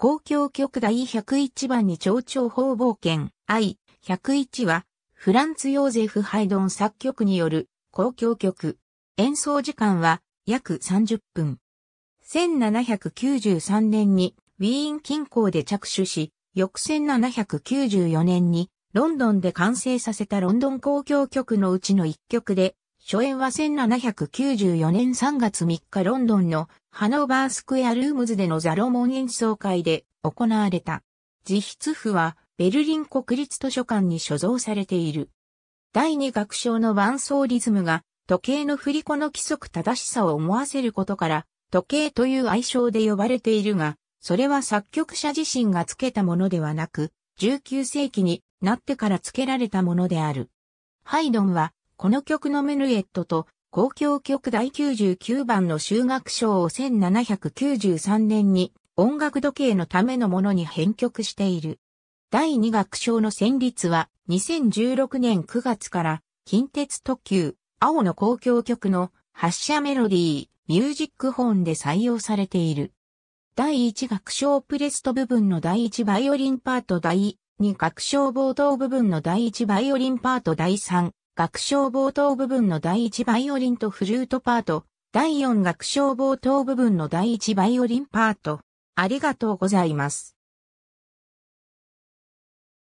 公共局第101番に蝶々。方冒険 I101 は、フランツ・ヨーゼフ・ハイドン作曲による公共曲。演奏時間は約30分。1793年にウィーン近郊で着手し、翌1794年にロンドンで完成させたロンドン公共曲のうちの一曲で、初演は1794年3月3日ロンドンのハノーバースクエアルームズでのザロモン演奏会で行われた。自筆譜はベルリン国立図書館に所蔵されている。第二楽章の伴奏リズムが時計の振り子の規則正しさを思わせることから時計という愛称で呼ばれているが、それは作曲者自身が付けたものではなく、19世紀になってから付けられたものである。ハイドンはこの曲のメヌエットと、公共曲第99番の修学賞を1793年に音楽時計のためのものに編曲している。第2楽賞の旋律は2016年9月から近鉄特急青の公共曲の発車メロディーミュージックホーンで採用されている。第1楽賞プレスト部分の第1バイオリンパート第2楽賞冒頭部分の第1バイオリンパート第3楽章冒頭部分の第1バイオリンとフルートパート、第4楽章冒頭部分の第1バイオリンパート。ありがとうございます。